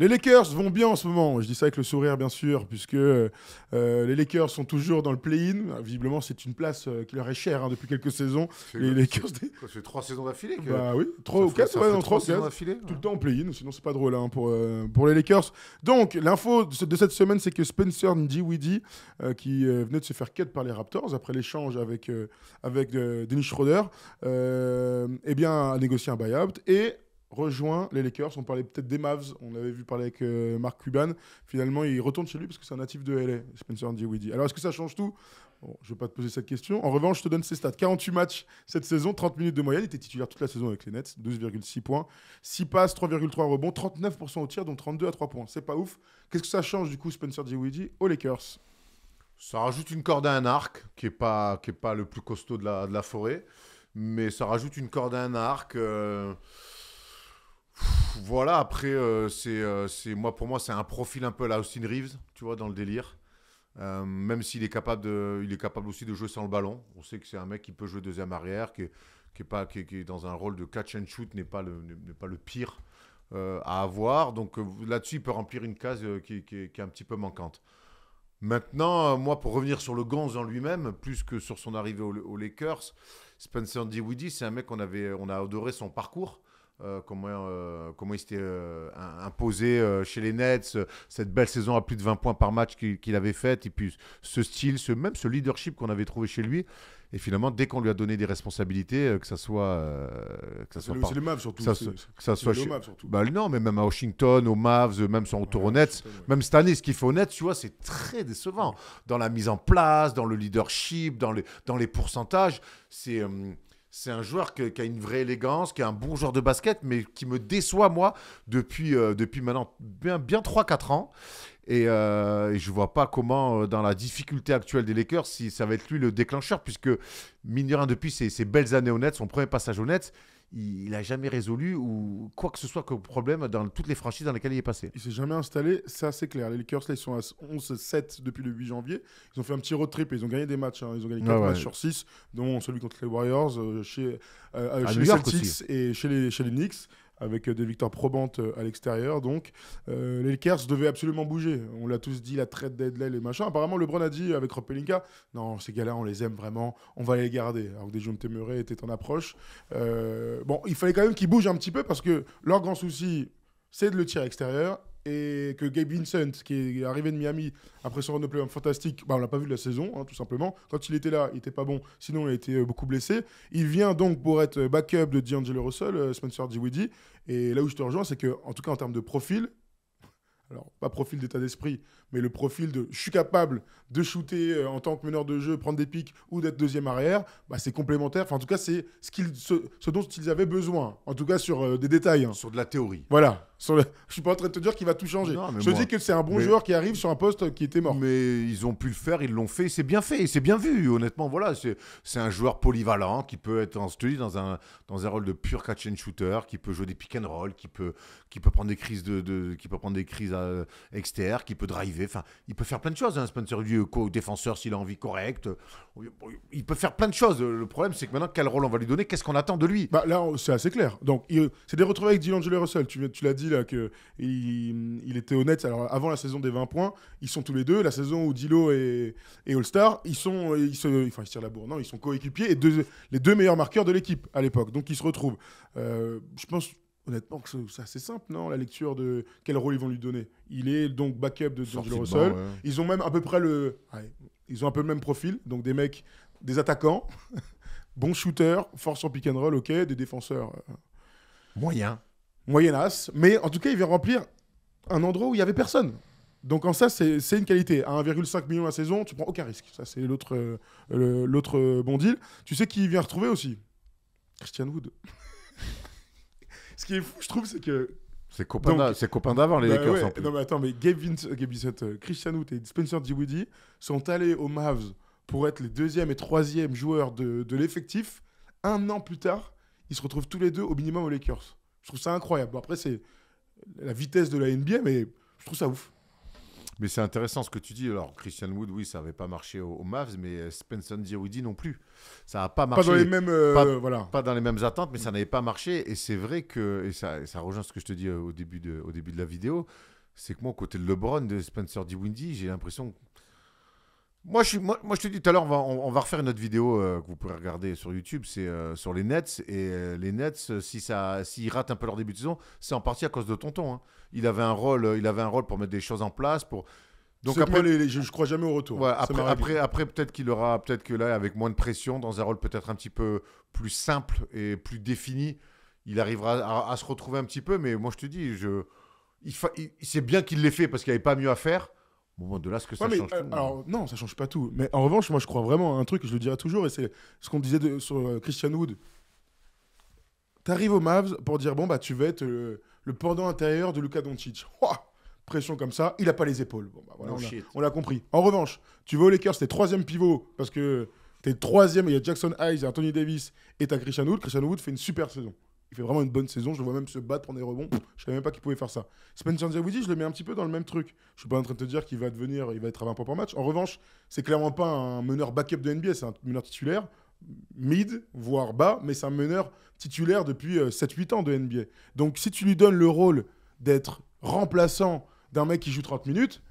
Les Lakers vont bien en ce moment. Je dis ça avec le sourire, bien sûr, puisque euh, euh, les Lakers sont toujours dans le play-in. Visiblement, c'est une place euh, qui leur est chère hein, depuis quelques saisons. Les Lakers. Ça trois saisons d'affilée. Que... Bah oui, trois ou quatre. saisons d'affilée. Tout le temps en play-in, sinon c'est pas drôle hein, pour, pour les Lakers. Donc, l'info de cette semaine, c'est que Spencer Ndiwidi, qui venait de se faire quête par les Raptors après l'échange avec, avec Dennis Schroeder, eh bien, a négocié un buyout et rejoint les Lakers. On parlait peut-être des Mavs, on avait vu parler avec euh, Marc Cuban. Finalement, il retourne chez lui parce que c'est un natif de LA, Spencer Diwidi, Alors, est-ce que ça change tout Je ne vais pas te poser cette question. En revanche, je te donne ses stats. 48 matchs cette saison, 30 minutes de moyenne. Il était titulaire toute la saison avec les Nets, 12,6 points. 6 passes, 3,3 rebonds, 39% au tir, dont 32 à 3 points. C'est pas ouf. Qu'est-ce que ça change du coup, Spencer Diwidi aux Lakers Ça rajoute une corde à un arc qui n'est pas, qui est pas le plus costaud de la, de la forêt. Mais ça rajoute une corde à un arc. Euh, voilà, après, euh, euh, c'est, moi, pour moi, c'est un profil un peu la Austin Reeves, tu vois, dans le délire. Euh, même s'il est capable il est capable aussi de jouer sans le ballon. On sait que c'est un mec qui peut jouer deuxième arrière, qui est, qui est dans un rôle de catch and shoot n'est pas le, pire à avoir. Donc là-dessus, il peut remplir une case qui, est un petit peu manquante. Maintenant, moi, pour revenir sur le Gonz en lui-même, plus que sur son arrivée aux Lakers, Spencer Dinwiddie, c'est un mec qu'on on a adoré son parcours. Euh, comment, euh, comment il s'était euh, imposé chez les Nets, cette belle saison à plus de 20 points par match qu'il avait faite, et puis ce style, ce, même ce leadership qu'on avait trouvé chez lui. Et finalement, dès qu'on lui a donné des responsabilités, que ça soit. que ça soit les Mavs surtout. ça, soit. Mavs, surtout. Bah, non, mais même à Washington, aux Mavs, même son retour aux Nets, même cette année, ce qu'il fait aux Nets, tu vois, c'est très décevant. Dans la mise en place, dans le leadership, dans les, dans les pourcentages, c'est. C'est un joueur qui a une vraie élégance, qui est un bon joueur de basket, mais qui me déçoit, moi, depuis, euh, depuis maintenant bien, 3-4 ans. Et, euh, je ne vois pas comment, euh, dans la difficulté actuelle des Lakers, si ça va être lui le déclencheur, puisque, mine depuis ses, belles années honnêtes, son premier passage honnête, il n'a jamais résolu ou quoi que ce soit comme problème dans toutes les franchises dans lesquelles il est passé. Il s'est jamais installé, c'est assez clair. Les Lakers, ils sont à 11-7 depuis le 8 janvier. Ils ont fait un petit road trip et ils ont gagné des matchs. Hein. Ils ont gagné 4 matchs sur 6, dont celui contre les Warriors, euh, chez, euh, euh, les Celtics et chez les, chez les Knicks avec des victoires probantes euh, à l'extérieur. Donc, euh, les Lakers devaient absolument bouger. On l'a tous dit, la traite d'Edley, et machin. Apparemment, LeBron a dit avec Ropelinka Non, ces gars-là, on les aime vraiment, on va les garder. Alors que jeunes étaient en approche. Euh, bon, il fallait quand même qu'ils bougent un petit peu parce que leur grand souci, c'est de le tir extérieur et que Gabe Vincent, qui est arrivé de Miami après son run de playoff fantastique, bah, on l'a pas vu de la saison, hein, tout simplement. Quand il était là, il était pas bon, sinon il a été euh, beaucoup blessé. Il vient donc pour être euh, backup de D'Angelo Russell, euh, Spencer Dinwiddie. Et là où je te rejoins, c'est que, en tout cas en termes de profil, alors pas profil d'état d'esprit, mais le profil de je suis capable de shooter euh, en tant que meneur de jeu, prendre des pics ou d'être deuxième arrière, bah, c'est complémentaire. Enfin, en tout cas, c'est ce, ce, dont ils avaient besoin. En tout cas, sur euh, des détails. Hein. Sur de la théorie. Voilà. Sur ne Je suis pas en train de te dire qu'il va tout changer. je te dis que c'est un bon joueur qui arrive sur un poste qui était mort. Mais ils ont pu le faire, ils l'ont fait. C'est bien fait, c'est bien vu. Honnêtement, voilà, c'est, c'est un joueur polyvalent qui peut être en studio dans un, dans un rôle de pur catch and shooter, qui peut jouer des pick and roll, qui peut, qui peut prendre des crises de, de qui peut prendre des crises à, euh, qui peut driver Enfin, il peut faire plein de choses, un hein, sponsor du défenseur s'il a envie correct. Il peut faire plein de choses. Le problème, c'est que maintenant, quel rôle on va lui donner Qu'est-ce qu'on attend de lui bah Là, c'est assez clair. Donc, c'est des retrouvailles avec D'Angelo Russell. Tu, tu l'as dit là, que il, était honnête. Alors, avant la saison des 20 points, ils sont tous les deux. La saison où Dilo et, All-Star, ils sont. Ils se, enfin, ils se la bourre. Non, ils sont coéquipiers et les deux meilleurs marqueurs de l'équipe à l'époque. Donc, ils se retrouvent. Euh, je pense Honnêtement, c'est assez simple, non La lecture de quel rôle ils vont lui donner. Il est donc backup de Russell. Ils ont même à peu près le. ils ont un peu le même profil. Donc des mecs, des attaquants, bons shooters, force en pick and roll, ok, des défenseurs. Moyens. Euh, Moyens. as. Mais en tout cas, il vient remplir un endroit où il n'y avait personne. Donc en ça, c'est une qualité. À 1,5 million la saison, tu prends aucun risque. Ça, c'est l'autre euh, l'autre euh, bon deal. Tu sais qui vient retrouver aussi Christian Wood. Ce qui est fou, je trouve, c'est que c'est copains d'avant, les bah Lakers. Non, mais attends, mais Gabe euh, Vincent, euh, Christian Hout et Spencer Woody sont allés aux Mavs pour être les deuxième et troisième joueurs de, l'effectif. Un an plus tard, ils se retrouvent tous les deux au minimum aux Lakers. Je trouve ça incroyable. après, c'est la vitesse de la NBA, mais je trouve ça ouf. Mais c'est intéressant ce que tu dis. Alors, Christian Wood, oui, ça n'avait pas marché au Mavs, mais euh, Spencer Dinwiddie non plus. Ça n'a pas marché. Pas dans les mêmes, euh, dans les mêmes attentes, mais ça n'avait pas marché. Et c'est vrai que, et ça, ça, rejoint ce que je te dis euh, au début de, au début de la vidéo, c'est que moi, côté LeBron, de Spencer Dinwiddie, j'ai l'impression moi je, moi, je te dis tout à l'heure, on va, refaire une autre vidéo euh, que vous pourrez regarder sur YouTube, c'est euh, sur les Nets. Et euh, les Nets, si s'ils ratent un peu leur début de saison, c'est en partie à cause de Tonton. Hein. Il, avait un rôle, il avait un rôle pour mettre des choses en place, pour... Donc après, je, ne crois jamais au retour. après, après, peut-être qu'il aura, peut-être que là, avec moins de pression, dans un rôle peut-être un petit peu plus simple et plus défini, il arrivera à, se retrouver un petit peu. Mais moi, je te dis, je, il, c'est bien qu'il l'ait fait parce qu'il n'y avait pas mieux à faire. Bon, de là, ce que ça change euh, hein. alors, non, ça change pas tout. Mais en revanche, moi, je crois vraiment à un truc, je le dirais toujours, et c'est ce qu'on disait sur euh, Christian Wood. arrives au Mavs pour dire, bon, bah, tu vas être euh, le, pendant intérieur de Luka Doncic. pression comme ça, il n'a pas les épaules. Bah, on l'a compris. En revanche, tu vas au Lakers, t'es troisième pivot, parce que t'es troisième, il y a Jackson Hayes, Anthony Davis, et t'as Christian Wood. Christian Wood fait une super saison. Il fait vraiment une bonne saison. Je le vois même se battre, en des rebonds. Je savais même pas qu'il pouvait faire ça. Spencer Dinwiddie, je le mets un petit peu dans le même truc. Je suis pas en train de te dire qu'il va devenir, il va être à 20 points par match. En revanche, c'est clairement pas un meneur backup de NBA, c'est un meneur titulaire mid, voire bas, mais c'est un meneur titulaire depuis 7-8 euh, ans de NBA. Donc si tu lui donnes le rôle d'être remplaçant d'un mec qui joue 30 minutes,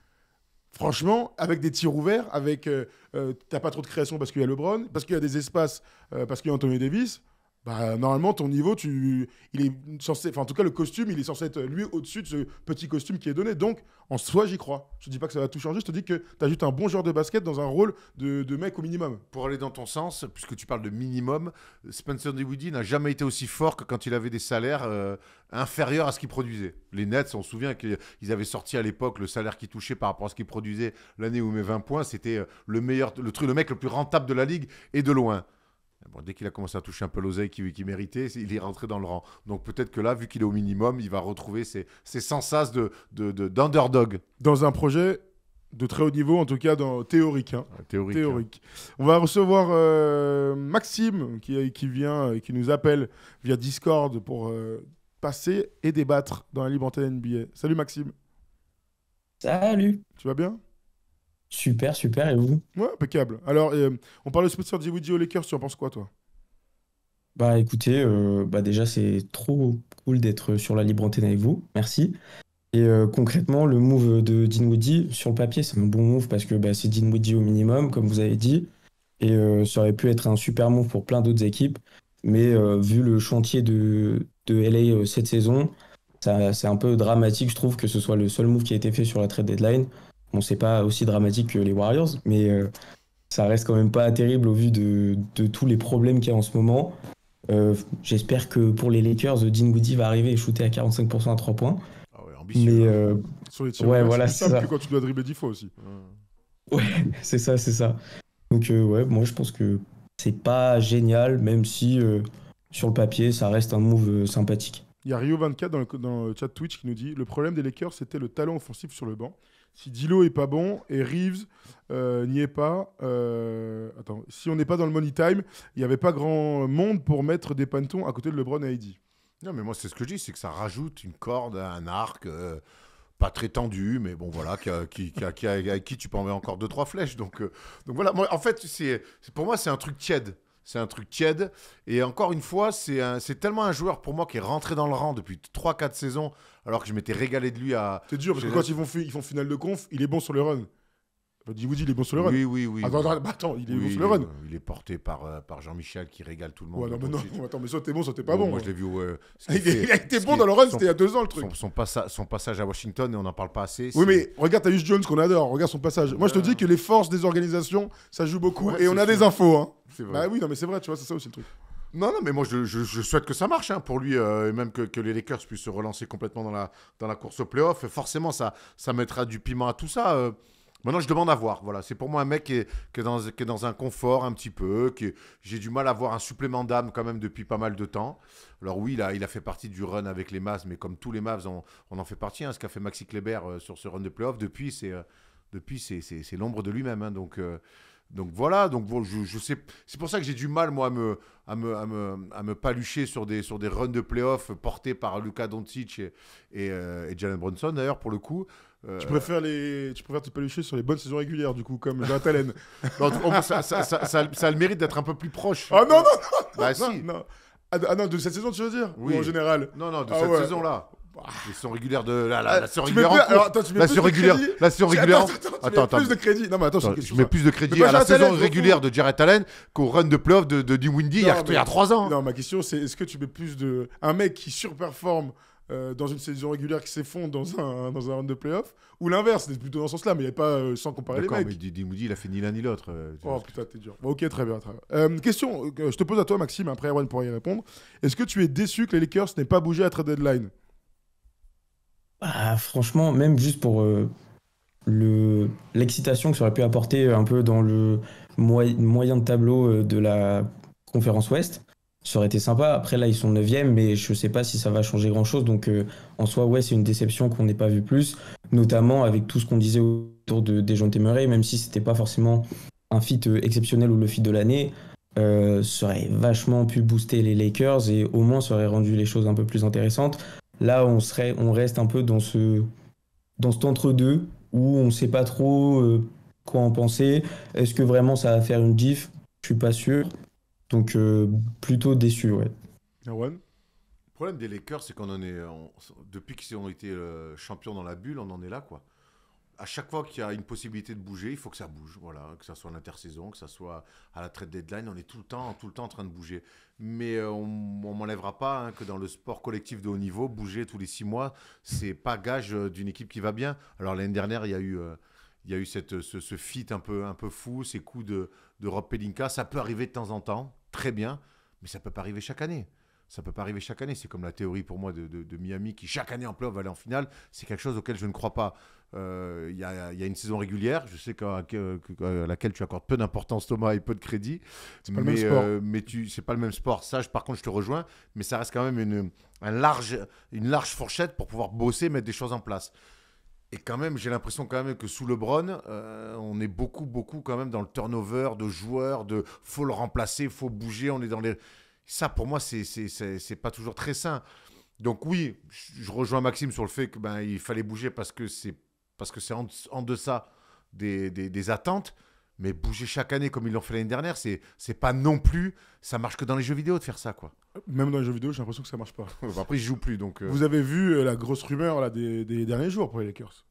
franchement, avec des tirs ouverts, avec tu euh, euh, t'as pas trop de création parce qu'il y a LeBron, parce qu'il y a des espaces, parce qu'il y a Anthony Davis, bah, normalement, ton niveau, il est censé, enfin, en tout cas, le costume, il est censé être lui au-dessus de ce petit costume qui est donné. Donc, en soi, j'y crois. Je te dis pas que ça va tout changer. Je te dis que tu as juste un bon joueur de basket dans un rôle de, mec au minimum. Pour aller dans ton sens, puisque tu parles de minimum, Spencer Dewey n'a jamais été aussi fort que quand il avait des salaires euh, inférieurs à ce qu'il produisait. Les Nets, on se souvient qu'ils avaient sorti à l'époque le salaire qui touchait par rapport à ce qu'il produisait l'année où il met 20 points. C'était euh, le meilleur, le truc, le mec le plus rentable de la ligue et de loin dès qu'il a commencé à toucher un peu l'oseille qu'il méritait, il est rentré dans le rang. Donc peut-être que là, vu qu'il est au minimum, il va retrouver ses, ses sensas d'underdog. De, dans un projet de très haut niveau, en tout cas dans, théorique, hein. théorique. On va recevoir euh, Maxime qui, qui vient, euh, qui nous appelle via Discord pour euh, passer et débattre dans la libre antenne NBA. Salut Maxime. Salut. Tu vas bien Super, super. Et vous Ouais, impeccable. Alors, euh, on parle de Spencer Dinwiddie aux Lakers. Tu en penses quoi, toi Bah, écoutez, euh, bah déjà, c'est trop cool d'être sur la libre antenne avec vous. Merci. Et euh, concrètement, le move de Dinwiddie, sur le papier, c'est un bon move parce que bah, c'est c'est Woody au minimum, comme vous avez dit. Et ça aurait pu être un super move pour plein d'autres équipes. Mais vu le chantier de, de LA cette saison, c'est un peu dramatique, je trouve, que ce soit le seul move qui a été fait sur la trade deadline. Bon, c'est pas aussi dramatique que les Warriors, mais euh, ça reste quand même pas terrible au vu de, tous les problèmes qu'il y a en ce moment. Euh, j'espère que pour les Lakers, Dean Woody va arriver et shooter à 45% à 3 points. Ah ouais, ambitieux. Mais, hein. euh, les ouais, voilà, c'est ça. quand tu dois dribbler 10 fois aussi. Ouais, c'est ça, c'est ça. Donc, ouais, moi je pense que c'est pas génial, même si sur le papier, ça reste un move sympathique. Il y a Rio24 dans, dans le, chat Twitch qui nous dit Le problème des Lakers, c'était le talent offensif sur le banc. Si Dilo est pas bon et Reeves euh, n'y est pas, euh, attends, si on n'est pas dans le money time, il n'y avait pas grand monde pour mettre des pantons à côté de LeBron et Heidi. Non, mais moi, c'est ce que je dis, c'est que ça rajoute une corde à un arc euh, pas très tendu, mais bon, voilà, qui, qui, tu peux envoyer encore deux, trois flèches. Donc, donc voilà, moi, en fait, c'est pour moi, c'est un truc tiède. C'est un truc tiède. Et encore une fois, c'est tellement un joueur pour moi qui est rentré dans le rang depuis 3-4 saisons, alors que je m'étais régalé de lui à. C'est dur, parce que quand ils, vont, ils font finale de conf, il est bon sur le run. Buddy bah, Woody, il est bon sur le run. Oui, oui, oui. Ah, bah, attends, il est bon sur le run. Il est porté par, euh, par Jean-Michel qui régale tout le monde. Ouais, non, mais non, attends, mais soit t'es bon, ça, t'es pas bon. moi, hein. je l'ai vu. il, a été bon dans le run, c'était il y a deux ans le truc. Son, son, son, passage à Washington, et on n'en parle pas assez. Oui, mais regarde juste Jones qu'on adore, regarde son passage. Moi, je te dis que les forces des organisations, ça joue beaucoup et on a des infos. Hein. Vrai. Bah oui, non, mais c'est vrai, tu vois, c'est ça aussi le truc. Non, non, mais moi je, souhaite que ça marche hein, pour lui, euh, et même que, les Lakers puissent se relancer complètement dans la, dans la course au playoff. Forcément, ça, ça mettra du piment à tout ça. Euh. Maintenant, je demande à voir. Voilà, c'est pour moi un mec qui est, qui, dans, dans, un confort un petit peu. Qui j'ai du mal à avoir un supplément d'âme quand même depuis pas mal de temps. Alors oui, là, il a fait partie du run avec les Mavs, mais comme tous les Mavs, on, en fait partie. Hein, ce qu'a fait Maxi Kleber euh, sur ce run de playoff, depuis, c'est euh, depuis c'est, l'ombre de lui-même. Hein. donc euh, donc voilà, donc je, sais, c'est pour ça que j'ai du mal moi à me, à me, à me, palucher sur des, sur des runs de playoff portés par Luka Doncic et, et Jalen Brunson d'ailleurs pour le coup. Euh, tu préfères les, tu préfères te palucher sur les bonnes saisons régulières du coup, comme Jean Allen. ça, ça, ça, ça, a le mérite d'être un peu plus proche. Oh non non non. Bah, si. Ah, ah non, de cette saison tu veux dire Oui. en général. Non non, de ah, cette saison là. Les saisons régulières de la la, saison régulière. la saison régulière. La saison régulière. Attends, attends, plus de crédit. Non mais attends, je mets plus de crédit à la saison régulière de Jared Allen qu'au run de playoff de, de, Windy il y a 3 ans. Hein. Non, ma question c'est est-ce que tu mets plus de un mec qui surperforme euh, dans une saison régulière qui s'effondre dans un, dans un round de playoff, ou l'inverse, c'est plutôt dans ce sens-là, mais il n'y a pas euh, sans comparer les mecs. mais Dimoudi, il a fait ni l'un ni l'autre. Euh, oh putain, t'es dur. ok, très bien. Très question, je te pose à toi, Maxime, après Erwan pourra y répondre. Est-ce que tu es déçu que les Lakers n'aient pas bougé à trade deadline bah, Franchement, même juste pour le l'excitation que ça aurait pu apporter un peu dans le moyen de tableau de la conférence Ouest, ça aurait été sympa. Après, là, ils sont 9e, mais je sais pas si ça va changer grand-chose. Donc, euh, en soi, ouais, c'est une déception qu'on n'ait pas vu plus, notamment avec tout ce qu'on disait autour de Dejounte Murray, même si c'était pas forcément un fit euh, exceptionnel ou le fit de l'année, euh, ça aurait vachement pu booster les Lakers et au moins ça aurait rendu les choses un peu plus intéressantes. Là, on, serait, on reste un peu dans ce dans cet entre-deux où on ne sait pas trop quoi en penser. Est-ce que vraiment ça va faire une diff Je suis pas sûr. Donc euh, plutôt déçu, ah ouais. Le problème des Lakers, c'est qu'on en est. depuis qu'ils ont été euh, champions dans la bulle, on en est là, quoi à chaque fois qu'il y a une possibilité de bouger, il faut que ça bouge. Voilà, que ça soit en intersaison, que ça soit à la trade deadline, on est tout le temps, tout le temps en train de bouger. Mais euh, on, ne m'enlèvera pas hein, que dans le sport collectif de haut niveau, bouger tous les six mois, c'est pas gage d'une équipe qui va bien. Alors l'année dernière, il y a eu il y a eu cette, ce, fit un peu, un peu fou, ces coups de, de Rob Pelinka. Ça peut arriver de temps en temps, très bien, mais ça peut pas arriver chaque année. Ça peut pas arriver chaque année. C'est comme la théorie pour moi de, Miami qui, chaque année en playoff, va aller en finale. C'est quelque chose auquel je ne crois pas. Euh, il y, a, une saison régulière, je sais à laquelle tu accordes peu d'importance, Thomas, et peu de crédit. mais, euh, mais tu, c'est pas le même sport. Ça, par contre, je te rejoins, mais ça reste quand même une, un large, une large fourchette pour pouvoir bosser, mettre des choses en place. Et quand même, j'ai l'impression quand même que sous LeBron, euh, on est beaucoup, beaucoup quand même dans le turnover de joueurs, de faut le remplacer, faut bouger, on est dans les... Ça, pour moi, c'est pas toujours très sain. Donc oui, je rejoins Maxime sur le fait qu'il ben, fallait bouger parce que c'est parce que c'est en, deçà des, attentes. Mais bouger chaque année comme ils l'ont fait l'année dernière, c'est pas non plus. Ça marche que dans les jeux vidéo de faire ça, quoi. Même dans les jeux vidéo, j'ai l'impression que ça marche pas. Bah, après, je joue plus, donc. Euh. Vous avez vu euh, la grosse rumeur là, des, derniers jours pour les Lakers.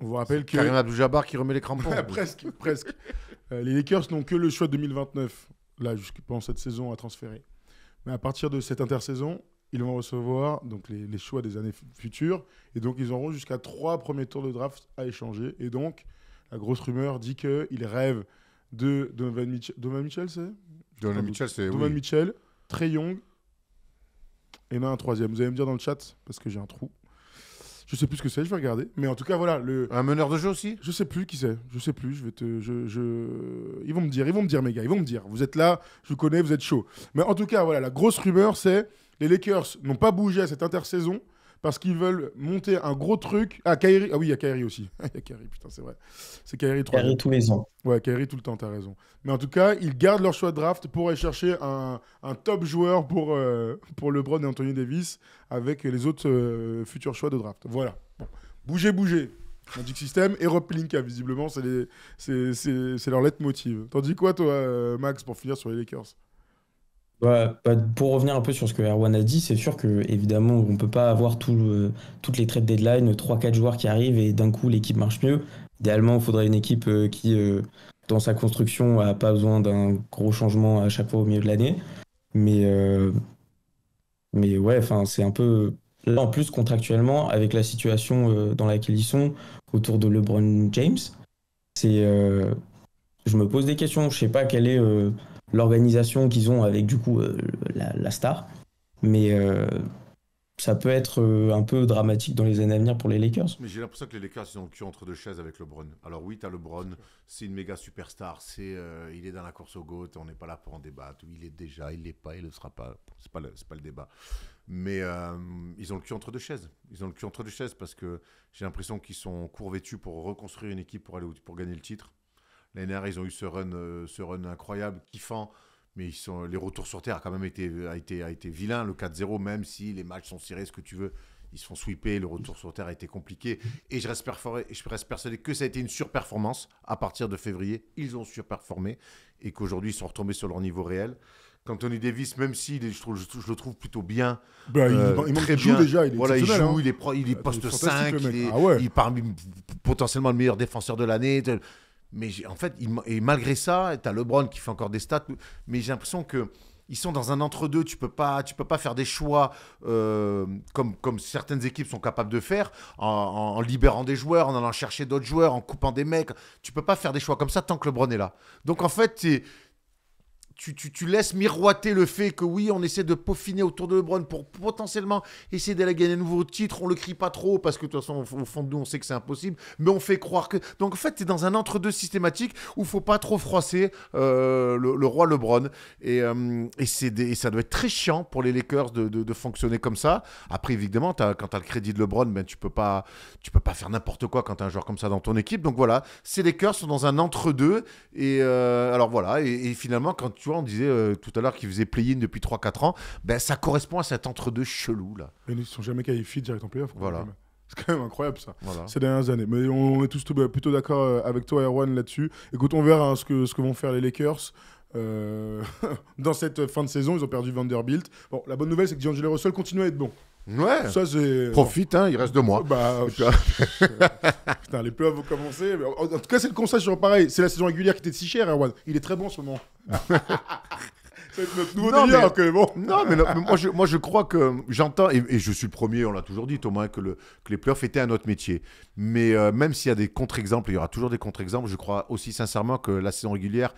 On vous rappelle que. Karim Abdul-Jabbar qui remet les crampons. Ah, presque, presque. Euh, les Lakers n'ont que le choix de 2029, là, jusqu'à pendant cette saison, à transférer. Mais à partir de cette intersaison, ils vont recevoir donc, les, choix des années futures. Et donc, ils auront jusqu'à trois premiers tours de draft à échanger. Et donc, la grosse rumeur dit qu'ils rêvent de Donovan Mitchell. Donovan Mitchell, c'est. Donovan Mitchell, c'est. Mitchell, très Young. Et là, un troisième. Vous allez me dire dans le chat, parce que j'ai un trou. Je sais plus ce que c'est, je vais regarder. Mais en tout cas, voilà. Le... Un meneur de jeu aussi Je sais plus qui c'est. Je sais plus. Je vais te. Je, Ils vont me dire, ils vont me dire, mes gars, ils vont me dire. Vous êtes là, je vous connais, vous êtes chaud. Mais en tout cas, voilà, la grosse rumeur, c'est les Lakers n'ont pas bougé à cette intersaison parce qu'ils veulent monter un gros truc. Ah, Kyrie, ah oui, il y a Kairi aussi. Il y a Kairi, putain, c'est vrai. C'est Kairi 3. Kairi tous les ans. Ouais, Kairi tout le temps, t'as raison. Mais en tout cas, ils gardent leur choix de draft pour aller chercher un, top joueur pour, euh, pour LeBron et Anthony Davis avec les autres euh, futurs choix de draft. Voilà. Bon. Bougez, bougez. Magic System et Rob Pelinka, visiblement, c'est leur lettre motive. T'en dis quoi, toi, euh, Max, pour finir sur les Lakers bah, bah, pour revenir un peu sur ce que Erwan a dit, c'est sûr que évidemment on peut pas avoir euh, toutes les trades deadline, 3-4 joueurs qui arrivent et d'un coup l'équipe marche mieux. Idéalement, il faudrait une équipe euh, qui, euh, dans sa construction, a pas besoin d'un gros changement à chaque fois au milieu de l'année. Mais, mais ouais, enfin c'est un peu en plus contractuellement avec la situation dans laquelle ils sont autour de LeBron James. C'est je me pose des questions. Je ne sais pas quelle est l'organisation qu'ils ont avec du coup euh, la, star. Mais euh, ça peut être euh, un peu dramatique dans les années à venir pour les Lakers. Mais j'ai l'impression que les Lakers, ils ont le cul entre deux chaises avec LeBron. Alors oui, tu as LeBron, c'est une méga superstar, c'est, il est dans la course au GOAT, on n'est pas là pour en débattre. il est déjà, il l'est pas, il ne le sera pas. C'est pas le, pas le débat. Mais ils ont le cul entre deux chaises. Ils ont le cul entre deux chaises parce que j'ai l'impression qu'ils sont vêtus pour reconstruire une équipe pour, aller, pour gagner le titre. L'année dernière, ils ont eu ce run, euh, ce run incroyable, kiffant. Mais ils sont, les retours sur terre a quand même été, a été, a été vilain. Le 4-0, même si les matchs sont serrés, ce que tu veux, ils se font sweeper. Le retour sur terre a été compliqué. Et je reste, perforé, je reste persuadé que ça a été une surperformance. À partir de février, ils ont surperformé et qu'aujourd'hui, ils sont retombés sur leur niveau réel. Anthony Davis, même si je, trouve, je, le trouve plutôt bien, bah, il, euh, très bien. déjà, il est il joue, hein. il est, poste 5, il est, ah, il ah parmi potentiellement le meilleur défenseur de l'année. Mais en fait, et malgré ça, tu as LeBron qui fait encore des stats, mais j'ai l'impression que ils sont dans un entre-deux. Tu peux pas, tu peux pas faire des choix euh, comme, comme certaines équipes sont capables de faire en, libérant des joueurs, en allant chercher d'autres joueurs, en coupant des mecs. Tu peux pas faire des choix comme ça tant que LeBron est là. Donc en fait, tu, laisses miroiter le fait que oui, on essaie de peaufiner autour de LeBron pour potentiellement essayer d'aller gagner un nouveau titre. On le crie pas trop parce que de toute façon, au fond de nous, on sait que c'est impossible, mais on fait croire que. Donc en fait, tu es dans un entre-deux systématique où faut pas trop froisser euh, le, roi LeBron. Et, euh, c'est ça doit être très chiant pour les Lakers de, de, fonctionner comme ça. Après, évidemment, quand tu as le crédit de LeBron, ben, tu peux pas tu peux pas faire n'importe quoi quand tu as un joueur comme ça dans ton équipe. Donc voilà, ces Lakers sont dans un entre-deux. Et euh, alors voilà, et, et finalement, quand tu on disait euh, tout à l'heure qu'ils faisaient play-in depuis 3-4 ans, ben, ça correspond à cet entre-deux chelou là. ils ne sont jamais qualifiés direct en play Voilà. C'est quand même incroyable ça, ces dernières années. Mais on est tous plutôt d'accord euh, avec toi, Erwan, là-dessus. Écoute, on verra hein, ce, que, ce que vont faire les Lakers. Euh, dans cette fin de saison, ils ont perdu Vanderbilt. Bon, la bonne nouvelle, c'est que D'Angelo Russell continue à être bon. Ouais. Ça, Profite, hein, il reste deux mois. Bah, euh, Putain, les pleurs vont commencer. En, en tout cas, c'est le conseil, sur pareil. C'est la saison régulière qui était si chère, Erwan. Il est très bon ce moment. C'est notre nouveau non, Non, mais, moi, je, moi, je, crois que j'entends, et, je suis le premier, on l'a toujours dit, Thomas, que, le, que les playoffs étaient un autre métier. Mais euh, même s'il y a des contre-exemples, il y aura toujours des contre-exemples, je crois aussi sincèrement que la saison régulière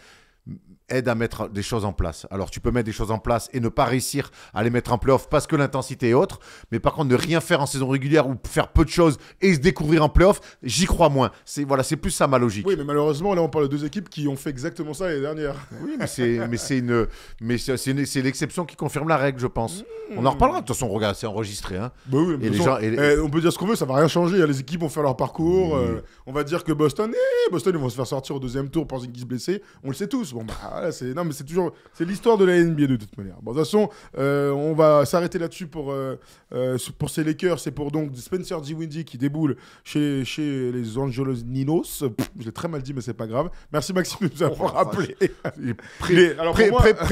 aide à mettre des choses en place. Alors tu peux mettre des choses en place et ne pas réussir à les mettre en playoff parce que l'intensité est autre, mais par contre ne rien faire en saison régulière ou faire peu de choses et se découvrir en playoff, j'y crois moins. C'est voilà, c'est plus ça ma logique. Oui, mais malheureusement là on parle de deux équipes qui ont fait exactement ça les dernières. Oui, mais c'est c'est une mais c'est l'exception qui confirme la règle, je pense. Mmh. On en reparlera de toute façon, regarde, c'est enregistré hein. Bah oui, les gens, eh, on peut dire ce qu'on veut, ça va rien changer, les équipes vont faire leur parcours, mmh. euh, on va dire que Boston, eh, Boston ils vont se faire sortir au deuxième tour parce qu'ils se blessés, on le sait tous. Bon bah ah, c'est non mais c'est toujours c'est l'histoire de la NBA de toute manière. de toute façon, euh, on va s'arrêter là-dessus pour euh, euh, pour ces Lakers, c'est pour donc Spencer Dinwiddie qui déboule chez chez les Angelos Ninos. je l'ai très mal dit mais c'est pas grave. Merci Maxime de nous avoir oh, rappelé. prêt, alors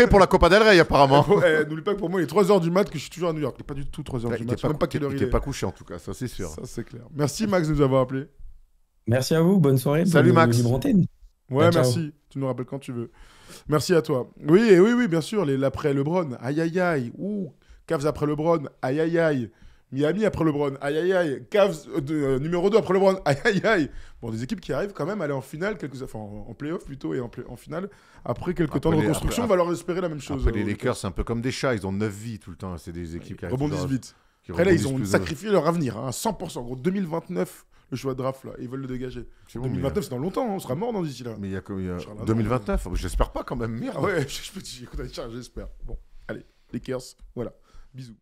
pour la Copa del Rey apparemment. Eh, n'oublie pas que pour moi il est 3h du mat que je suis toujours à New York. Il n'est pas du tout 3h du mat. Même pas il est. pas couché en tout cas, ça c'est sûr. Ça c'est clair. Merci Max de nous avoir appelé. Merci à vous, bonne soirée. Salut Max. ouais, merci. Tu nous rappelles quand tu veux. Merci à toi. Oui, oui, oui, bien sûr, les l'après LeBron. Aïe, aïe, aïe. Ouh, Cavs après LeBron. Aïe, aïe, aïe. Miami après LeBron. Aïe, aïe, aïe. Cavs euh, euh, numéro 2 après LeBron. Aïe, aïe, aïe. Bon, des équipes qui arrivent quand même à aller en finale, enfin en playoff plutôt, et en, finale. Après quelques temps de reconstruction, on va leur espérer la même chose. Euh, les Lakers, c'est un peu comme des chats. Ils ont 9 vies tout le temps. C'est des équipes qui rebondissent vite. Après, là, ils ont sacrifié leur avenir. Hein, à 100%. Gros, 2029 le choix de draft là. Ils veulent le dégager. 2029, c'est dans longtemps, hein, on sera mort dans d'ici là. Mais il y a, y a... 2029, j'espère pas quand même, merde. Ah ouais, je, peux te dire, j'espère. Bon, allez, les Lakers, voilà. Bisous.